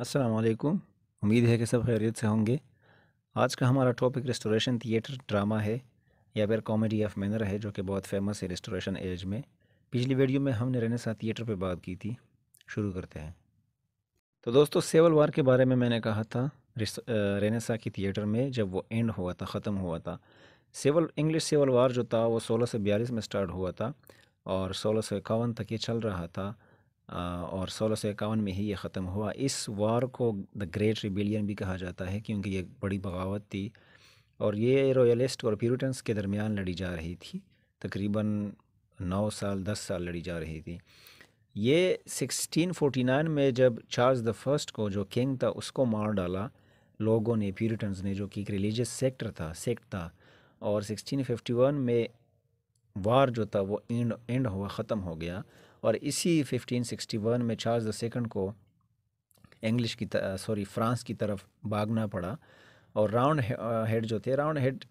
वालेकुम उम्मीद है कि सब खैरियत से होंगे आज का हमारा टॉपिक रेस्टोरेशन थिएटर ड्रामा है या फिर कॉमेडी ऑफ मैनर है जो कि बहुत फेमस है रेस्टोरेशन एज में पिछली वीडियो में हमने रेनेसा थिएटर पर बात की थी शुरू करते हैं तो दोस्तों सेवल वार के बारे में मैंने कहा था रेनेसा की थिएटर में जब वो एंड हुआ था ख़त्म हुआ था सिविल इंग्लिश सिवल वार जो था वो सोलह से बयालीस में स्टार्ट हुआ था और सोलह सौ इक्यावन तक ये चल रहा था और सोलह सौ इक्यावन में ही ये ख़त्म हुआ इस वार को द ग्रेट रिबिलियन भी कहा जाता है क्योंकि ये बड़ी बगावत थी और ये रॉयलिस्ट और प्यूरिटन्स के दरमियान लड़ी जा रही थी तकरीबन नौ साल दस साल लड़ी जा रही थी ये 1649 में जब चार्ल्स द फर्स्ट को जो किंग था उसको मार डाला लोगों ने प्यूरिटन्स ने जो कि एक रिलीजियस सेक्टर था सेक्ट था और 1651 में वार जो था वो एंड एंड हुआ ख़त्म हो गया और इसी 1561 में चार्ल्स द सेकंड को इंग्लिश की सॉरी फ्रांस की तरफ भागना पड़ा और राउंड हेड जो थे राउंड हेड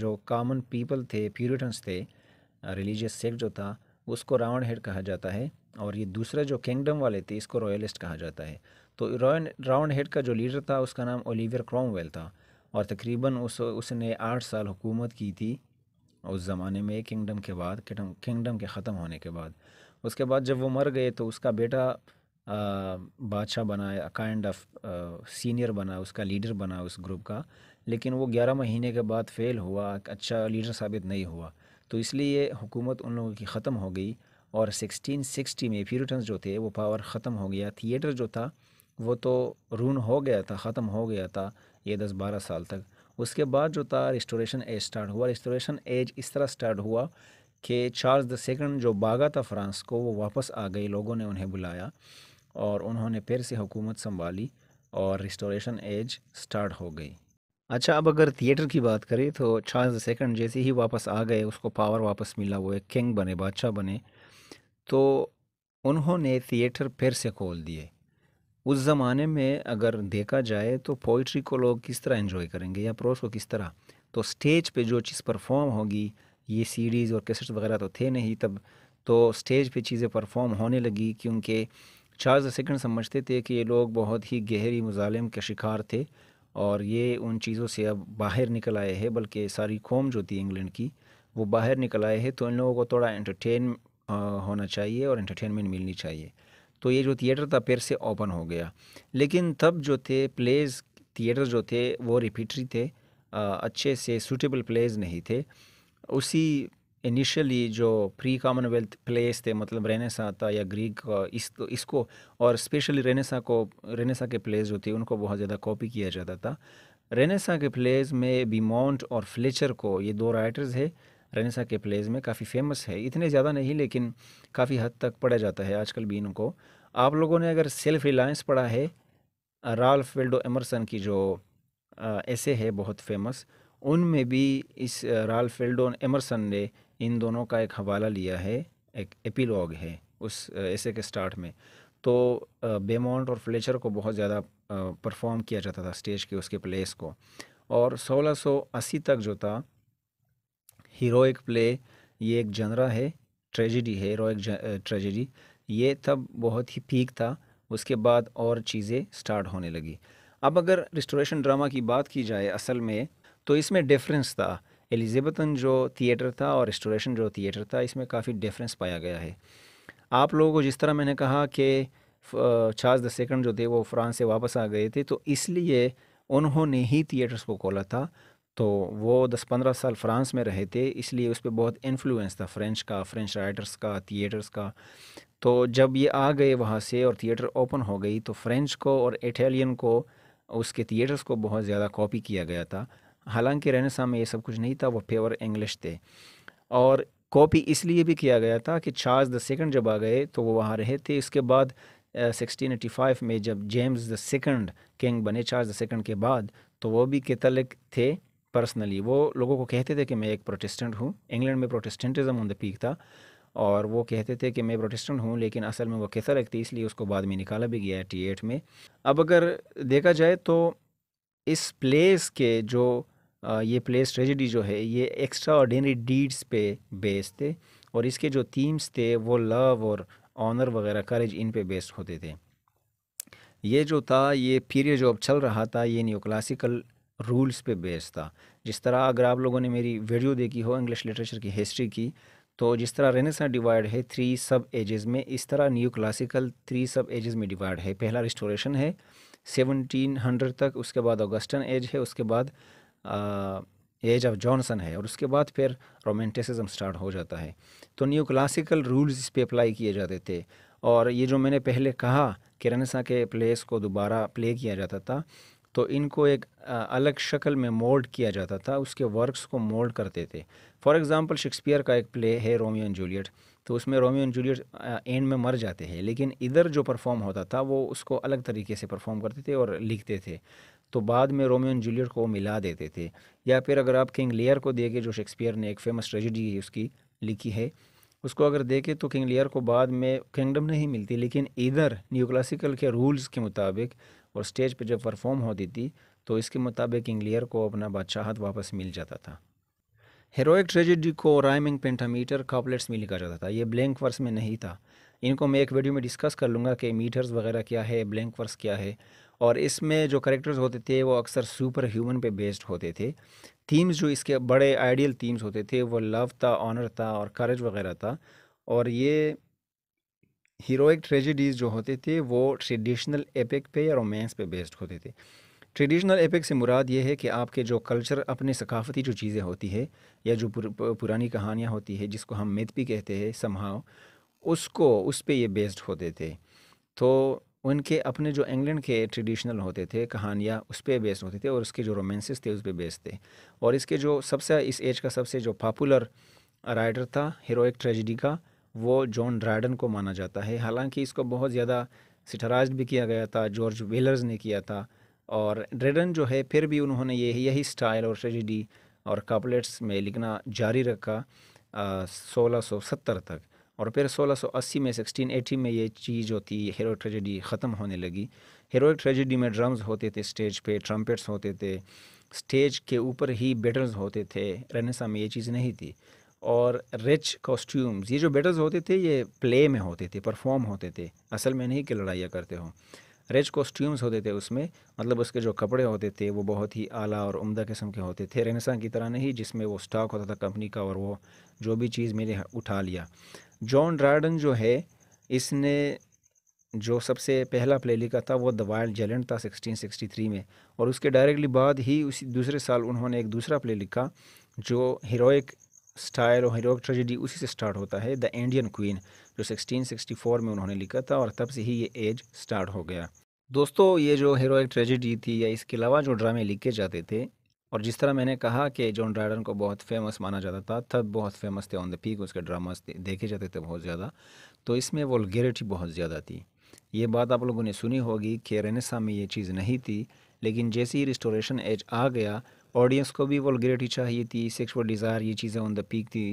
जो कॉमन पीपल थे प्यूरिटन्स थे रिलीजियस सेक्ट जो था उसको राउंड हेड कहा जाता है और ये दूसरा जो किंगडम वाले थे इसको रॉयलिस्ट कहा जाता है तो राउंड हेड का जो लीडर था उसका नाम ओलिवियर क्रॉमवेल था और तकरीबन उस उसने आठ साल हुकूमत की थी उस ज़माने में किंगडम के बाद किंगडम के ख़त्म होने के बाद उसके बाद जब वो मर गए तो उसका बेटा बादशाह बना काइंड ऑफ सीनियर बना उसका लीडर बना उस ग्रुप का लेकिन वो ग्यारह महीने के बाद फ़ेल हुआ अच्छा लीडर साबित नहीं हुआ तो इसलिए हुकूमत उन लोगों की ख़त्म हो गई और 1660 में प्यूरिटन जो थे वो पावर ख़त्म हो गया थिएटर जो था वो तो रून हो गया था ख़त्म हो गया था ये दस बारह साल तक उसके बाद जो था रिस्टोरेशन एज स्टार्ट हुआ रिस्टोरेशन एज इस तरह स्टार्ट हुआ कि चार्ल्स द सेकंड जो बागा था फ्रांस को वो वापस आ गए लोगों ने उन्हें बुलाया और उन्होंने फिर से हुकूमत संभाली और रिस्टोरेशन एज स्टार्ट हो गई अच्छा अब अगर थिएटर की बात करें तो चार्ल्स द सेकंड जैसे ही वापस आ गए उसको पावर वापस मिला वो एक किंग बने बादशाह बने तो उन्होंने थिएटर फिर से खोल दिए उस ज़माने में अगर देखा जाए तो पोइट्री को लोग किस तरह एंजॉय करेंगे या प्रोस को किस तरह तो स्टेज पे जो चीज़ परफॉर्म होगी ये सीडीज़ और कैसेट्स वगैरह तो थे नहीं तब तो स्टेज पे चीज़ें परफॉर्म होने लगी क्योंकि चार्ल्स सेकंड समझते थे कि ये लोग बहुत ही गहरी मुजालिम के शिकार थे और ये उन चीज़ों से अब बाहर निकल आए हैं बल्कि सारी कौम जो थी इंग्लैंड की वो बाहर निकल आए हैं तो इन लोगों को थोड़ा एंटरटेन होना चाहिए और इंटरटेनमेंट मिलनी चाहिए तो ये जो थिएटर था फिर से ओपन हो गया लेकिन तब जो थे प्लेज़ थिएटर जो थे वो रिपीटरी थे आ, अच्छे से सूटेबल प्लेज़ नहीं थे उसी इनिशियली जो प्री कॉमनवेल्थ प्लेस थे मतलब रेनेसा था या ग्रीक इस इसको और स्पेशली रेनेसा को रेनेसा के प्लेस जो थे उनको बहुत ज़्यादा कॉपी किया जाता था रेनेसा के प्लेस में बीमोंट और फ्लेचर को ये दो राइटर्स है रेनेसा के प्लेस में काफ़ी फेमस है इतने ज़्यादा नहीं लेकिन काफ़ी हद तक पढ़ा जाता है आजकल भी इनको आप लोगों ने अगर सेल्फ रिलायंस पढ़ा है राल्फ वेल्डो एमरसन की जो ऐसे है बहुत फेमस उनमें भी इस राल फेल्डोन एमरसन ने इन दोनों का एक हवाला लिया है एक एपिलॉग है उस ऐसे के स्टार्ट में तो बेमोंट और फ्लेचर को बहुत ज़्यादा परफॉर्म किया जाता था स्टेज के उसके प्लेस को और 1680 तक जो था हीरोइक प्ले ये एक जनरा है ट्रेजेडी है हीरोइक ट्रेजेडी ये तब बहुत ही पीक था उसके बाद और चीज़ें स्टार्ट होने लगी अब अगर रिस्टोरेशन ड्रामा की बात की जाए असल में तो इसमें डिफरेंस था एलिजेबतन जो थिएटर था और रेस्टोरेशन जो थिएटर था इसमें काफ़ी डिफरेंस पाया गया है आप लोगों को जिस तरह मैंने कहा कि चार्ल्स द सेकंड जो थे वो फ्रांस से वापस आ गए थे तो इसलिए उन्होंने ही थिएटर्स को खोला था तो वो दस पंद्रह साल फ्रांस में रहे थे इसलिए उस पर बहुत इन्फ्लुएंस था फ्रेंच का फ्रेंच राइटर्स का थिएटर्स का तो जब ये आ गए वहाँ से और थिएटर ओपन हो गई तो फ्रेंच को और इटालियन को उसके थिएटर्स को बहुत ज़्यादा कॉपी किया गया था हालांकि रेनेसा में ये सब कुछ नहीं था वो प्योर इंग्लिश थे और कॉपी इसलिए भी किया गया था कि चार्ल्स द सेकंड जब आ गए तो वो वहाँ रहे थे इसके बाद सिक्सटीन एटी फाइव में जब जेम्स द सेकंड किंग बने चार्ल्स द सेकंड के बाद तो वो भी कैथलिक थे पर्सनली वो लोगों को कहते थे कि मैं एक प्रोटेस्टेंट हूँ इंग्लैंड में प्रोटेस्टेंटिज्म ऑन द पीक था और वो कहते थे कि मैं प्रोटेस्टेंट हूँ लेकिन असल में वो कैथलिक थी इसलिए उसको बाद में निकाला भी गया एटी एट में अब अगर देखा जाए तो इस प्लेस के जो ये प्लेस ट्रेजिडी जो है ये एक्स्ट्रा ऑर्डिनरी डीड्स पे बेस थे और इसके जो थीम्स थे वो लव और ऑनर वगैरह करेज इन पे बेस्ड होते थे ये जो था ये पीरियड जो अब चल रहा था ये न्यू क्लासिकल रूल्स पे बेस्ड था जिस तरह अगर आप लोगों ने मेरी वीडियो देखी हो इंग्लिश लिटरेचर की हिस्ट्री की तो जिस तरह रेनेसा डिवाइड है थ्री सब एजेस में इस तरह new classical three sub ages में डिवाइड है पहला रिस्टोरेशन है सेवनटीन हंड्रेड तक उसके बाद अगस्टन एज है उसके बाद एज ऑफ जॉनसन है और उसके बाद फिर रोमेंटिसिज्म स्टार्ट हो जाता है तो न्यू क्लासिकल रूल्स इस पर अप्लाई किए जाते थे और ये जो मैंने पहले कहा कि रनसा के प्लेस को दोबारा प्ले किया जाता था तो इनको एक अलग शक्ल में मोल्ड किया जाता था उसके वर्क्स को मोल्ड करते थे फॉर एग्ज़ाम्पल शेक्सपियर का एक प्ले है रोमियो एंड जूलियट तो उसमें रोमियो एंड जूलियट एंड में मर जाते हैं लेकिन इधर जो परफॉर्म होता था वो उसको अलग तरीके से परफॉर्म करते थे और लिखते थे तो बाद में रोमियो एंड जूलियट को मिला देते थे या फिर अगर आप किंग लियर को देखें जो शेक्सपियर ने एक फेमस ट्रेजिडी उसकी लिखी है उसको अगर देखें तो किंग लियर को बाद में किंगडम नहीं मिलती लेकिन इधर न्यू क्लासिकल के रूल्स के मुताबिक और स्टेज पर जब परफॉर्म होती थी तो इसके मुताबिक किंग लेयर को अपना बादशाहत वापस मिल जाता था हेरोइक ट्रेजिडी को राइमिंग पेंटामीटर कॉपलेट्स में लिखा जाता था ये ब्लैंक वर्स में नहीं था इनको मैं एक वीडियो में डिस्कस कर लूँगा कि मीटर्स वगैरह क्या है ब्लैंक वर्स क्या है और इसमें जो करेक्टर्स होते थे वो अक्सर सुपर ह्यूमन पे बेस्ड होते थे थीम्स जो इसके बड़े आइडियल थीम्स होते थे वो लव था ऑनर था और करेज वगैरह था और ये हीरोइक ट्रेजिडीज़ जो होते थे वो ट्रेडिशनल एपिक पे या रोमांस पे बेस्ड होते थे ट्रेडिशनल एपिक से मुराद ये है कि आपके जो कल्चर अपने सकाफती जो चीज़ें होती है या जो पुर, पुरानी कहानियाँ होती है जिसको हम मिथ भी कहते हैं समहाव उसको उस पर ये बेस्ड होते थे तो उनके अपने जो इंग्लैंड के ट्रेडिशनल होते थे कहानियाँ उस पर बेस्ड होते थे और उसके जो रोमेंसेस थे उस पर बेस्ड थे और इसके जो सबसे इस एज का सबसे जो पॉपुलर राइटर था हीरोइक ट्रेजिडी का वो जॉन ड्राइडन को माना जाता है हालांकि इसको बहुत ज़्यादा सिटराइज भी किया गया था जॉर्ज वेलर्स ने किया था और ड्रेडन जो है फिर भी उन्होंने ये यही स्टाइल और ट्रेजिडी और कपलेट्स में लिखना जारी रखा सोलह सौ सत्तर तक और फिर 1680 में 1680 में ये चीज़ होती हीरो ट्रेजेडी ख़त्म होने लगी हीरोइक ट्रेजेडी में ड्रम्स होते थे स्टेज पे ट्रम्पेट्स होते थे स्टेज के ऊपर ही बेटर्स होते थे रनसा में ये चीज़ नहीं थी और रिच कॉस्ट्यूम्स ये जो बेटर्स होते थे ये प्ले में होते थे परफॉर्म होते थे असल में नहीं कि लड़ाइयाँ करते हों रिच कॉस्ट्यूम्स होते थे उसमें मतलब उसके जो कपड़े होते थे वो बहुत ही आला और उम्दा किस्म के होते थे रेनेसा की तरह नहीं जिसमें वो स्टॉक होता था कंपनी का और वो जो भी चीज़ मैंने उठा लिया जॉन ड्राइडन जो है इसने जो सबसे पहला प्ले लिखा था वो द वाइल्ड जेलेंट था 1663 में और उसके डायरेक्टली बाद ही उसी दूसरे साल उन्होंने एक दूसरा प्ले लिखा जो हीरोइक स्टाइल और हीरोइक ट्रेजिडी उसी से स्टार्ट होता है द इंडियन क्वीन जो 1664 में उन्होंने लिखा था और तब से ही ये एज स्टार्ट हो गया दोस्तों ये जो हीरोइक ट्रेजिडी थी या इसके अलावा जो ड्रामे लिखे जाते थे और जिस तरह मैंने कहा कि जॉन ड्राइडन को बहुत फेमस माना जाता था तब बहुत फेमस थे ऑन द पीक उसके ड्रामास देखे जाते थे बहुत ज़्यादा तो इसमें वोलगेरिटी बहुत ज़्यादा थी ये बात आप लोगों ने सुनी होगी कि रेनेसा में ये चीज़ नहीं थी लेकिन जैसे ही रिस्टोरेशन एज आ गया ऑडियंस को भी वोलगेरिटी चाहिए थी सेक्सुअल डिज़ायर ये चीज़ें ऑन द पीक थी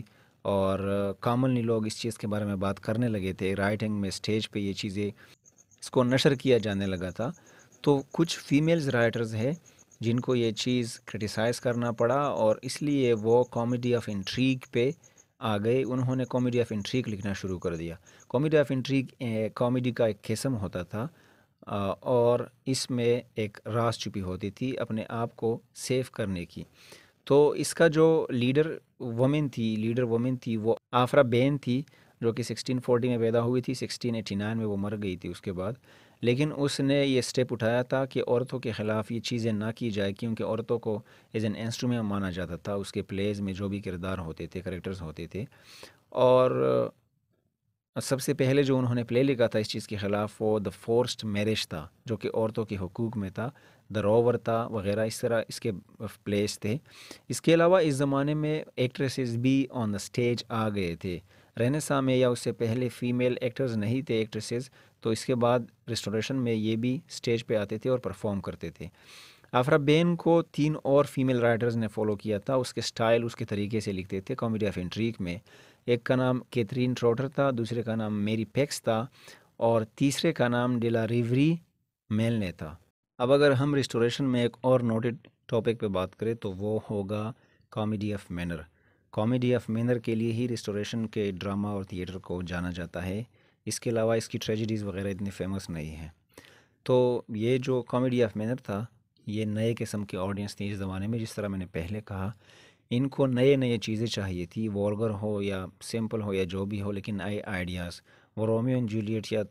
और कामनली लोग इस चीज़ के बारे में बात करने लगे थे राइटिंग में स्टेज पर ये चीज़ें इसको नशर किया जाने लगा था तो कुछ फीमेल्स राइटर्स हैं जिनको ये चीज़ क्रिटिसाइज़ करना पड़ा और इसलिए वो कॉमेडी ऑफ इंट्रीक पे आ गए उन्होंने कॉमेडी ऑफ इंट्रीक लिखना शुरू कर दिया कॉमेडी ऑफ इंट्रीक कॉमेडी का एक किस्म होता था और इसमें एक रास छुपी होती थी अपने आप को सेव करने की तो इसका जो लीडर वमेन थी लीडर वमेन थी वो आफरा बेन थी जो कि 1640 में पैदा हुई थी 1689 में वो मर गई थी उसके बाद लेकिन उसने ये स्टेप उठाया था कि औरतों के ख़िलाफ़ ये चीज़ें ना की जाए क्योंकि औरतों को एज एन इंस्ट्रूमेंट माना जाता था उसके प्लेज़ में जो भी किरदार होते थे करेक्टर्स होते थे और सबसे पहले जो उन्होंने प्ले लिखा था इस चीज़ के ख़िलाफ़ वो द फोर्स्ड मैरिज था जो कि औरतों के हकूक़ में था द रोवर था वगैरह इस तरह इसके प्लेस थे इसके अलावा इस ज़माने में एक्ट्रेसेस भी ऑन द स्टेज आ गए थे रहनेसा में या उससे पहले फ़ीमेल एक्टर्स नहीं थे एक्ट्रेसेस तो इसके बाद रेस्टोरेशन में ये भी स्टेज पे आते थे और परफॉर्म करते थे आफरा बेन को तीन और फीमेल राइटर्स ने फॉलो किया था उसके स्टाइल उसके तरीके से लिखते थे कॉमेडी ऑफ इंट्रीक में एक का नाम कैथरीन ट्रोटर था दूसरे का नाम मेरी पैक्स था और तीसरे का नाम डिला रिवरी मेल ने था अब अगर हम रेस्टोरेशन में एक और नोटेड टॉपिक पे बात करें तो वो होगा comedy of manner comedy of manner के लिए ही रिस्टोरेशन के ड्रामा और थिएटर को जाना जाता है इसके अलावा इसकी ट्रेजिडीज़ वगैरह इतनी फेमस नहीं हैं तो ये जो कॉमेडी ऑफ मेनर था ये नए किस्म के ऑडियंस थे इस ज़माने में जिस तरह मैंने पहले कहा इनको नए नए चीज़ें चाहिए थी वॉर्गर हो या सिंपल हो या जो भी हो लेकिन नए आइडियाज़ वो रोमियो एंड जूलियट या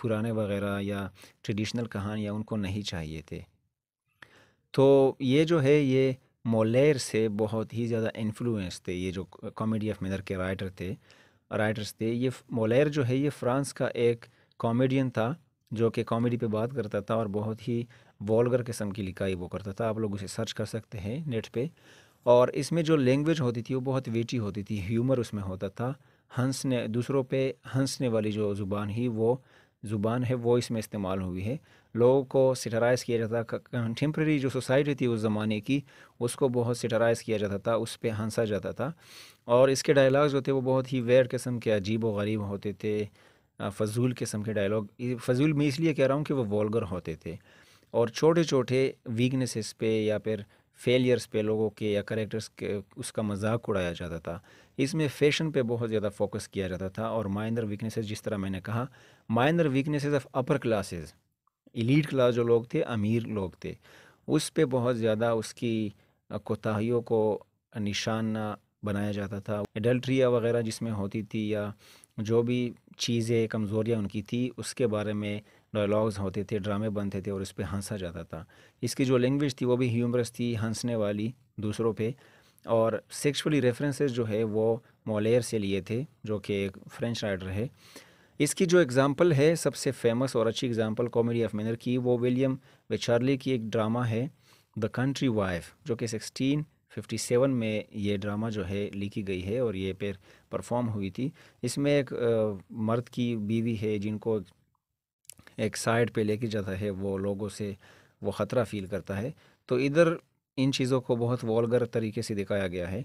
पुराने वगैरह या ट्रेडिशनल कहानियाँ उनको नहीं चाहिए थे तो ये जो है ये मोलेर से बहुत ही ज़्यादा इन्फ्लुएंस थे ये जो कॉमेडी ऑफ मिनर के राइटर थे राइटर्स थे ये मोलेर जो है ये फ्रांस का एक कॉमेडियन था जो कि कॉमेडी पे बात करता था और बहुत ही वॉलगर किस्म की लिखाई वो करता था आप लोग उसे सर्च कर सकते हैं नेट पे और इसमें जो लैंग्वेज होती थी वो बहुत वेटी होती थी ह्यूमर उसमें होता था हंसने दूसरों पे हंसने वाली जो ज़ुबान ही वो ज़ुबान है वो इसमें इस्तेमाल हुई है लोगों को सिटराइज़ किया जाता था कंटेम्प्रेरी जो सोसाइटी थी उस ज़माने की उसको बहुत सिटराइज़ किया जाता था उस पर हंसा जाता था और इसके डायलाग्स जो थे वो बहुत ही वेर किस्म के अजीब व गरीब होते थे फजूल किस्म के डायलॉग फजूल मैं इसलिए कह रहा हूँ कि वो वॉलगर होते थे और छोटे छोटे वीकनेसेस पे या फिर फेलियर्स पे लोगों के या करेक्टर्स के उसका मजाक उड़ाया जाता था इसमें फैशन पे बहुत ज़्यादा फोकस किया जाता था और माइनर वीकनेसेस जिस तरह मैंने कहा minor weaknesses of upper classes elite class जो लोग थे अमीर लोग थे उस पर बहुत ज़्यादा उसकी कोताहियों को निशाना बनाया जाता था एडल्ट्रिया वगैरह जिसमें होती थी या जो भी चीज़ें कमज़ोरियाँ उनकी थी उसके बारे में डायलॉग्स होते थे ड्रामे बनते थे और इस पर हंसा जाता था इसकी जो लैंग्वेज थी वो भी ह्यूमरस थी हंसने वाली दूसरों पे और सेक्सुअली रेफरेंसेस जो है वो मोलेर से लिए थे जो कि एक फ्रेंच राइटर है इसकी जो एग्ज़ाम्पल है सबसे फेमस और अच्छी एग्ज़ाम्पल कॉमेडी ऑफ मैनर की वो विलियम विचार्ली की एक ड्रामा है द कंट्री वाइफ जो कि सिक्सटीन फिफ्टी सेवन में ये ड्रामा जो है लिखी गई है और ये पर परफॉर्म हुई थी इसमें एक आ, मर्द की बीवी है जिनको एक साइड पे लेके जाता है वो लोगों से वो ख़तरा फील करता है तो इधर इन चीज़ों को बहुत वॉलगर तरीके से दिखाया गया है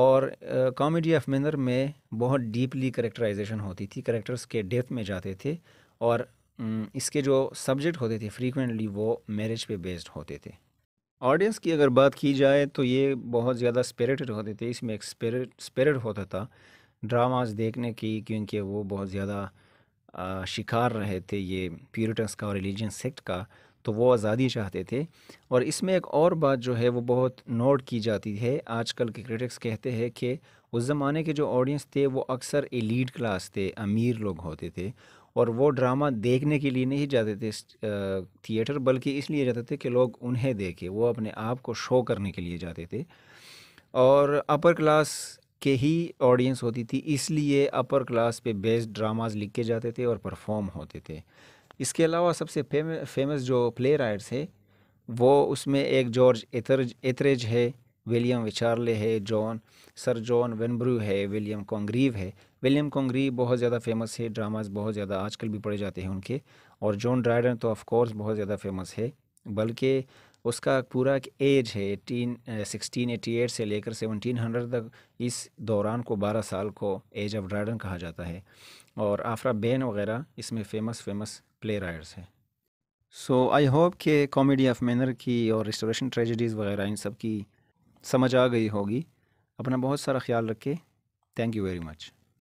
और कॉमेडी ऑफ मिनर में बहुत डीपली करेक्टराइजेशन होती थी करेक्टर्स के डेप्थ में जाते थे और इसके जो सब्जेक्ट होते थे फ्रीक्वेंटली वो मैरिज पे बेस्ड होते थे ऑडियंस की अगर बात की जाए तो ये बहुत ज़्यादा स्पिरिटेड होते थे इसमें एक स्पिरिट स्पिरिट होता था ड्रामास देखने की क्योंकि वो बहुत ज़्यादा शिकार रहे थे ये प्यूरिटन्स का और रिलीजन सेक्ट का तो वो आज़ादी चाहते थे और इसमें एक और बात जो है वो बहुत नोट की जाती है आजकल के क्रिटिक्स कहते हैं कि उस ज़माने के जो ऑडियंस थे वो अक्सर एलीड क्लास थे अमीर लोग होते थे और वो ड्रामा देखने के लिए नहीं जाते थे थिएटर बल्कि इसलिए जाते थे कि लोग उन्हें देखें वो अपने आप को शो करने के लिए जाते थे और अपर क्लास के ही ऑडियंस होती थी इसलिए अपर क्लास पे बेस्ड ड्रामाज लिखे जाते थे और परफॉर्म होते थे इसके अलावा सबसे फेम, फेमस जो प्ले राइट्स है वो उसमें एक जॉर्ज एथरज एथरेज है विलियम विचारले है जॉन सर जॉन वनब्रू है विलियम कॉन्ग्रीव है विलियम कॉन्ग्रीव बहुत ज़्यादा फेमस है ड्रामाज बहुत ज़्यादा आजकल भी पढ़े जाते हैं उनके और जॉन ड्राइडन तो ऑफ कोर्स बहुत ज़्यादा फेमस है बल्कि उसका पूरा एक एज है एटीन सिक्सटीन एटी एट से लेकर सेवनटीन हंड्रेड तक इस दौरान को बारह साल को एज ऑफ ड्राइडन कहा जाता है और आफरा बेन वगैरह इसमें फेमस फेमस प्ले राइडर्स हैं सो आई होप के कॉमेडी ऑफ मैनर की और रिस्टोरेशन ट्रेजिडीज़ वगैरह इन सब की समझ आ गई होगी अपना बहुत सारा ख्याल रखें थैंक यू वेरी मच